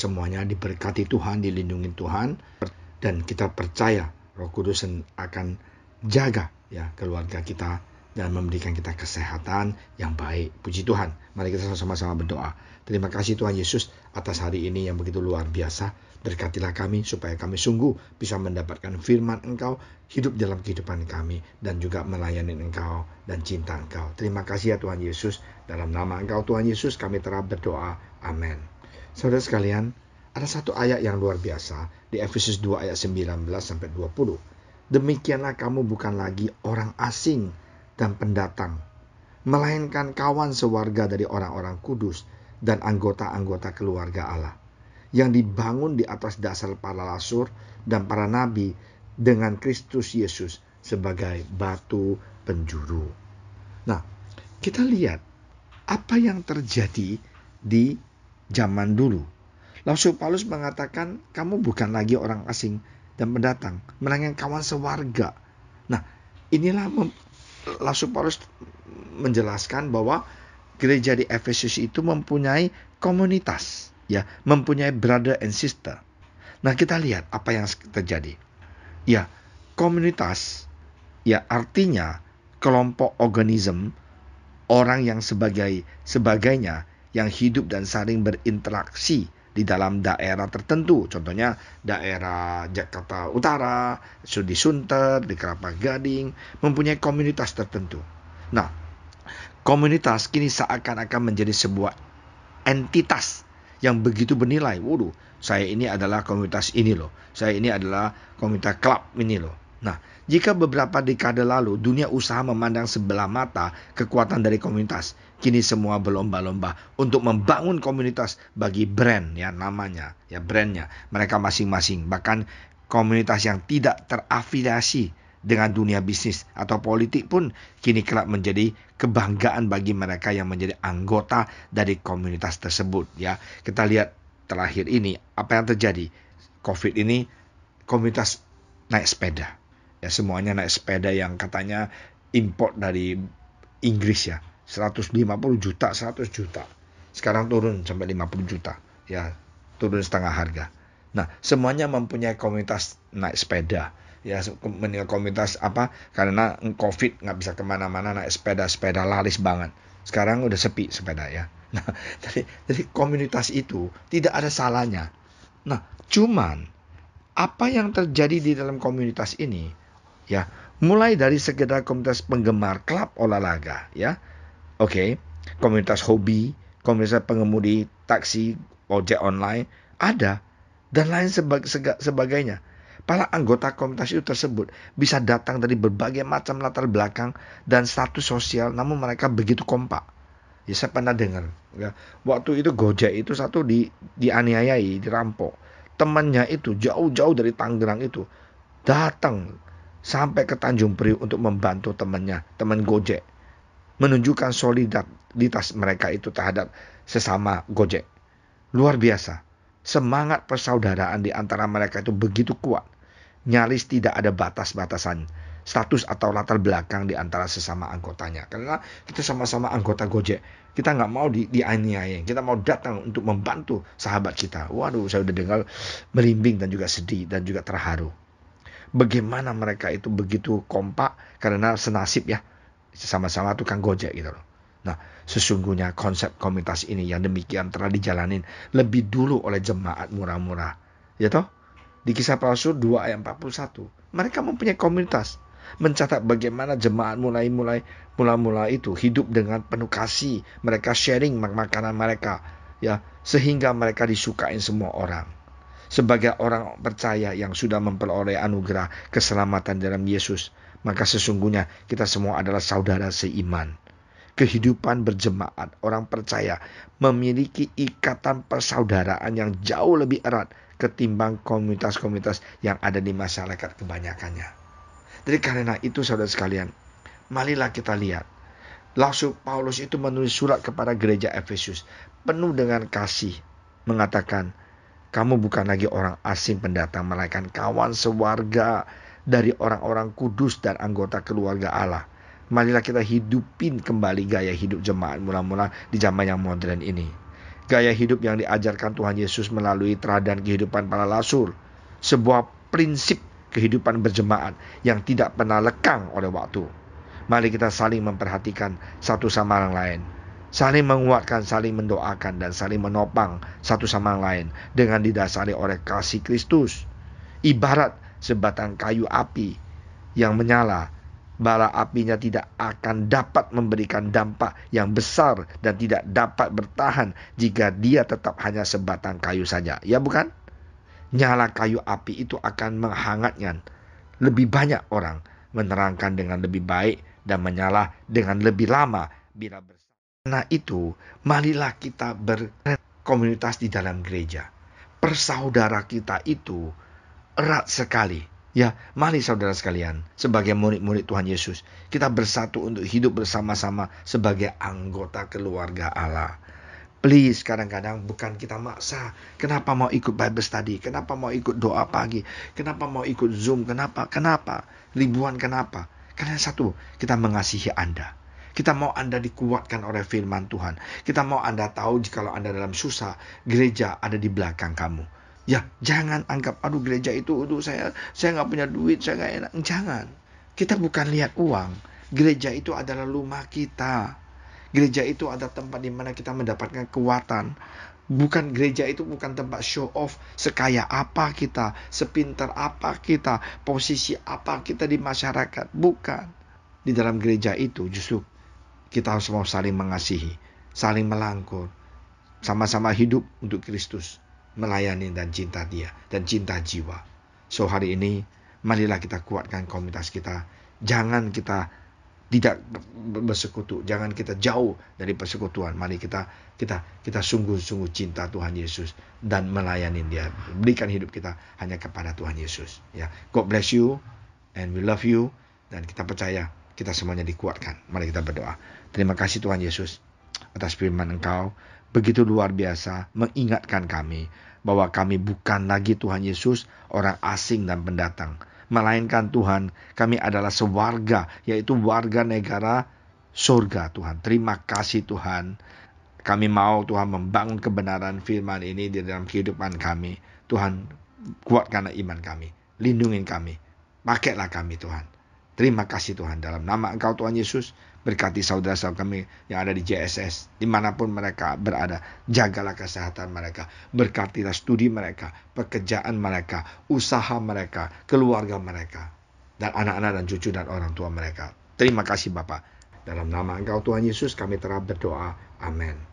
semuanya diberkati Tuhan, dilindungi Tuhan dan kita percaya Roh Kudus akan jaga ya keluarga kita dan memberikan kita kesehatan yang baik. Puji Tuhan. Mari kita sama-sama berdoa. Terima kasih Tuhan Yesus atas hari ini yang begitu luar biasa. Berkatilah kami supaya kami sungguh bisa mendapatkan firman Engkau, hidup dalam kehidupan kami, dan juga melayani Engkau dan cinta Engkau. Terima kasih ya Tuhan Yesus. Dalam nama Engkau Tuhan Yesus kami terap berdoa. Amin. Saudara sekalian, ada satu ayat yang luar biasa di Efesus 2 ayat 19 sampai 20. Demikianlah kamu bukan lagi orang asing dan pendatang, melainkan kawan sewarga dari orang-orang kudus dan anggota-anggota keluarga Allah yang dibangun di atas dasar para lasur dan para nabi dengan Kristus Yesus sebagai batu penjuru. Nah, kita lihat apa yang terjadi di zaman dulu. Rasul Paulus mengatakan, kamu bukan lagi orang asing dan pendatang, melainkan kawan sewarga. Nah, inilah Rasul Paulus menjelaskan bahwa gereja di Efesus itu mempunyai komunitas, ya, mempunyai brother and sister. Nah, kita lihat apa yang terjadi. Ya, komunitas ya artinya kelompok organisme orang yang sebagai sebagainya yang hidup dan saling berinteraksi di dalam daerah tertentu. Contohnya daerah Jakarta Utara, di Sunter, di Kelapa Gading, mempunyai komunitas tertentu. Nah, komunitas kini seakan-akan menjadi sebuah entitas yang begitu bernilai. Waduh, saya ini adalah komunitas ini loh. Saya ini adalah komunitas klub ini loh. Nah, jika beberapa dekade lalu dunia usaha memandang sebelah mata kekuatan dari komunitas, kini semua berlomba-lomba untuk membangun komunitas bagi brand ya namanya, ya brandnya mereka masing-masing. Bahkan komunitas yang tidak terafiliasi dengan dunia bisnis atau politik pun kini kerap menjadi kebanggaan bagi mereka yang menjadi anggota dari komunitas tersebut ya. Kita lihat terakhir ini apa yang terjadi? Covid ini komunitas naik sepeda ya semuanya naik sepeda yang katanya import dari Inggris ya 150 juta 100 juta sekarang turun sampai 50 juta ya turun setengah harga nah semuanya mempunyai komunitas naik sepeda ya komunitas apa karena covid nggak bisa kemana-mana naik sepeda sepeda laris banget sekarang udah sepi sepeda ya nah jadi, jadi komunitas itu tidak ada salahnya nah cuman apa yang terjadi di dalam komunitas ini ya mulai dari sekedar komunitas penggemar klub olahraga ya oke okay. komunitas hobi komunitas pengemudi taksi ojek online ada dan lain sebagainya para anggota komunitas itu tersebut bisa datang dari berbagai macam latar belakang dan status sosial namun mereka begitu kompak ya saya pernah dengar ya waktu itu Gojek itu satu di dianiayai dirampok temannya itu jauh-jauh dari Tangerang itu datang sampai ke Tanjung Priuk untuk membantu temannya, teman Gojek. Menunjukkan solidaritas mereka itu terhadap sesama Gojek. Luar biasa. Semangat persaudaraan di antara mereka itu begitu kuat. Nyaris tidak ada batas-batasan status atau latar belakang di antara sesama anggotanya. Karena kita sama-sama anggota Gojek. Kita nggak mau di, dianiaya. Kita mau datang untuk membantu sahabat kita. Waduh, saya udah dengar merimbing dan juga sedih dan juga terharu bagaimana mereka itu begitu kompak karena senasib ya sama-sama tukang gojek gitu loh. Nah, sesungguhnya konsep komunitas ini yang demikian telah dijalanin lebih dulu oleh jemaat murah-murah. Ya toh? Di kisah Rasul 2 ayat 41, mereka mempunyai komunitas mencatat bagaimana jemaat mulai-mulai mula-mula itu hidup dengan penuh kasih, mereka sharing makanan mereka ya sehingga mereka disukain semua orang. Sebagai orang percaya yang sudah memperoleh anugerah keselamatan dalam Yesus, maka sesungguhnya kita semua adalah saudara seiman. Kehidupan berjemaat orang percaya memiliki ikatan persaudaraan yang jauh lebih erat ketimbang komunitas-komunitas yang ada di masyarakat kebanyakannya. Jadi karena itu saudara sekalian, marilah kita lihat Langsung Paulus itu menulis surat kepada gereja Efesus penuh dengan kasih mengatakan kamu bukan lagi orang asing pendatang, melainkan kawan sewarga dari orang-orang kudus dan anggota keluarga Allah. Marilah kita hidupin kembali gaya hidup jemaat mula-mula di zaman yang modern ini. Gaya hidup yang diajarkan Tuhan Yesus melalui teladan kehidupan para lasur. Sebuah prinsip kehidupan berjemaat yang tidak pernah lekang oleh waktu. Mari kita saling memperhatikan satu sama lain saling menguatkan, saling mendoakan, dan saling menopang satu sama lain dengan didasari oleh kasih Kristus. Ibarat sebatang kayu api yang menyala, bara apinya tidak akan dapat memberikan dampak yang besar dan tidak dapat bertahan jika dia tetap hanya sebatang kayu saja. Ya bukan? Nyala kayu api itu akan menghangatkan lebih banyak orang, menerangkan dengan lebih baik dan menyala dengan lebih lama bila bersama. Karena itu, marilah kita berkomunitas di dalam gereja. Persaudara kita itu erat sekali. Ya, mari saudara sekalian, sebagai murid-murid Tuhan Yesus, kita bersatu untuk hidup bersama-sama sebagai anggota keluarga Allah. Please, kadang-kadang bukan kita maksa. Kenapa mau ikut Bible study? Kenapa mau ikut doa pagi? Kenapa mau ikut Zoom? Kenapa? Kenapa? Ribuan kenapa? Karena satu, kita mengasihi Anda. Kita mau Anda dikuatkan oleh firman Tuhan. Kita mau Anda tahu jika Anda dalam susah, gereja ada di belakang kamu. Ya, jangan anggap, aduh gereja itu, aduh saya saya nggak punya duit, saya nggak enak. Jangan. Kita bukan lihat uang. Gereja itu adalah rumah kita. Gereja itu ada tempat di mana kita mendapatkan kekuatan, bukan gereja itu bukan tempat show off sekaya apa kita, sepinter apa kita, posisi apa kita di masyarakat, bukan. Di dalam gereja itu justru kita harus mau saling mengasihi, saling melangkul, sama-sama hidup untuk Kristus, melayani dan cinta Dia dan cinta jiwa. So hari ini marilah kita kuatkan komunitas kita. Jangan kita tidak bersekutu, jangan kita jauh dari persekutuan. Mari kita kita kita sungguh-sungguh cinta Tuhan Yesus dan melayani Dia. Berikan hidup kita hanya kepada Tuhan Yesus. Ya, God bless you and we love you dan kita percaya kita semuanya dikuatkan. Mari kita berdoa. Terima kasih Tuhan Yesus atas firman Engkau begitu luar biasa mengingatkan kami bahwa kami bukan lagi Tuhan Yesus orang asing dan pendatang, melainkan Tuhan kami adalah sewarga yaitu warga negara surga Tuhan. Terima kasih Tuhan. Kami mau Tuhan membangun kebenaran firman ini di dalam kehidupan kami. Tuhan kuatkanlah iman kami, lindungin kami, pakailah kami Tuhan. Terima kasih Tuhan. Dalam nama Engkau Tuhan Yesus, berkati saudara-saudara kami yang ada di JSS. Dimanapun mereka berada, jagalah kesehatan mereka. Berkatilah studi mereka, pekerjaan mereka, usaha mereka, keluarga mereka. Dan anak-anak dan cucu dan orang tua mereka. Terima kasih Bapak. Dalam nama Engkau Tuhan Yesus kami telah berdoa. Amin.